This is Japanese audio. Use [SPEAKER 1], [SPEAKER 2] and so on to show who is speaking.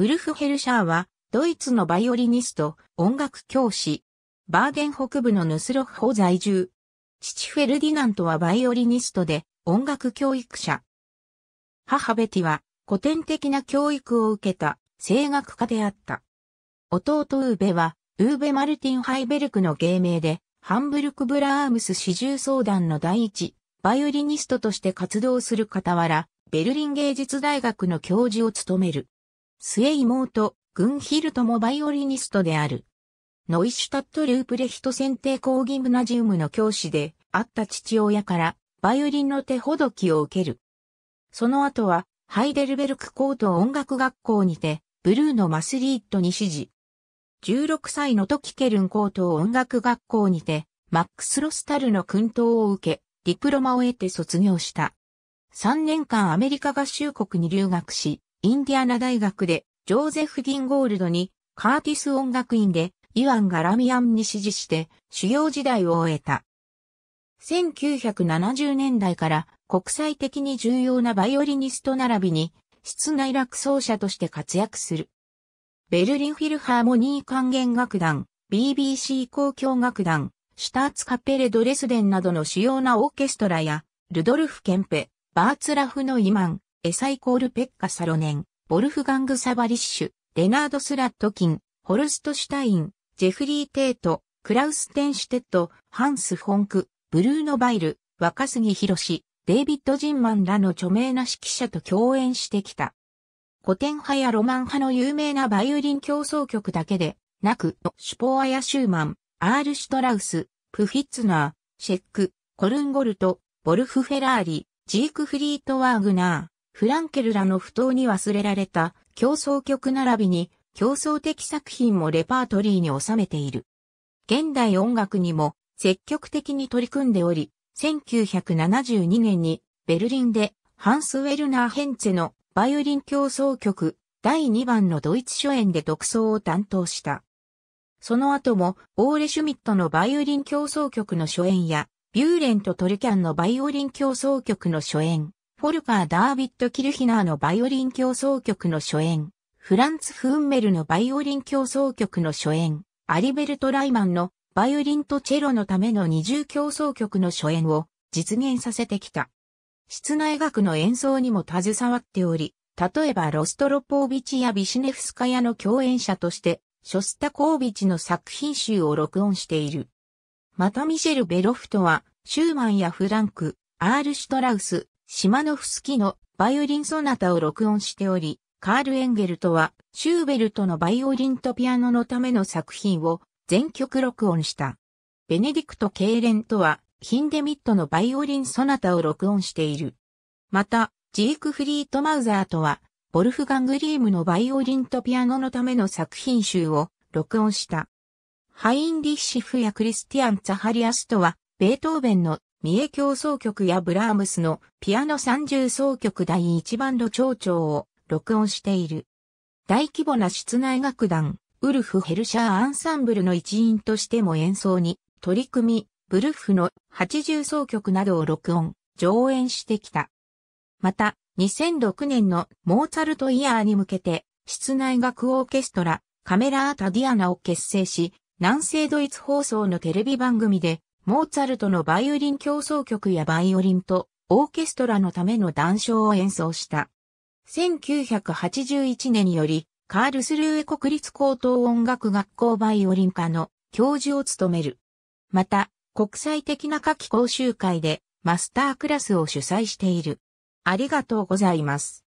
[SPEAKER 1] ウルフ・ヘルシャーは、ドイツのバイオリニスト、音楽教師。バーゲン北部のヌスロフホ在住。父フェルディナントはバイオリニストで、音楽教育者。母ベティは、古典的な教育を受けた、声楽家であった。弟ウーベは、ウーベ・マルティン・ハイベルクの芸名で、ハンブルク・ブラームス始終相談の第一、バイオリニストとして活動する傍ら、ベルリン芸術大学の教授を務める。末妹、グンヒルトもバイオリニストである。ノイシュタット・ループレヒト選定講義ムナジウムの教師であった父親からバイオリンの手ほどきを受ける。その後はハイデルベルク高等音楽学校にてブルーのマスリートに指示。16歳の時ケルン高等音楽学校にてマックス・ロスタルの訓導を受け、ディプロマを得て卒業した。3年間アメリカ合衆国に留学し、インディアナ大学で、ジョーゼフ・ギンゴールドに、カーティス音楽院で、イワン・ガラミアンに指示して、修行時代を終えた。1970年代から国際的に重要なバイオリニスト並びに、室内楽奏者として活躍する。ベルリンフィルハーモニー管弦楽団、BBC 交響楽団、シュターツカペレドレスデンなどの主要なオーケストラや、ルドルフ・ケンペ、バーツラフのイマン、エサイコールペッカ・サロネン、ボルフガング・サバリッシュ、レナード・スラットキン、ホルスト・シュタイン、ジェフリー・テート、クラウス・テンシュテッド、ハンス・フォンク、ブルーノ・バイル、若杉博デイビッド・ジンマンらの著名な指揮者と共演してきた。古典派やロマン派の有名なバイオリン競争曲だけで、なく、シュポーアヤ・シューマン、アール・シュトラウス、プフィッツナー、シェック、コルンゴルト、ボルフ・フェラーリ、ジーク・フリート・ワーグナー、フランケルらの不当に忘れられた競争曲並びに競争的作品もレパートリーに収めている。現代音楽にも積極的に取り組んでおり、1972年にベルリンでハンス・ウェルナー・ヘンツェのバイオリン競争曲第2番のドイツ初演で独奏を担当した。その後もオーレ・シュミットのバイオリン競争曲の初演やビューレンとトリキャンのバイオリン競争曲の初演、ポルカー・ダービット・キルヒナーのバイオリン協奏曲の初演、フランツ・フンメルのバイオリン協奏曲の初演、アリベルト・ライマンのバイオリンとチェロのための二重競争曲の初演を実現させてきた。室内楽の演奏にも携わっており、例えばロストロポービチやビシネフスカヤの共演者として、ショスタコービチの作品集を録音している。またミシェル・ベロフトは、シューマンやフランク、アール・シュトラウス、シマノフスキのバイオリンソナタを録音しており、カール・エンゲルトはシューベルトのバイオリンとピアノのための作品を全曲録音した。ベネディクト・ケイレンとはヒンデミットのバイオリンソナタを録音している。また、ジークフリート・マウザーとは、ボルフガングリームのバイオリンとピアノのための作品集を録音した。ハインリッシフやクリスティアン・ザハリアスとは、ベートーベンの三重協奏曲やブラームスのピアノ三重奏曲第一番の長調を録音している。大規模な室内楽団、ウルフ・ヘルシャー・アンサンブルの一員としても演奏に取り組み、ブルッフの80奏曲などを録音、上演してきた。また、2006年のモーツァルトイヤーに向けて、室内楽オーケストラ、カメラータディアナを結成し、南西ドイツ放送のテレビ番組でモーツァルトのバイオリン競争曲やバイオリンとオーケストラのための談笑を演奏した。1981年よりカールスルーエ国立高等音楽学校バイオリン科の教授を務める。また、国際的な夏季講習会でマスタークラスを主催している。ありがとうございます。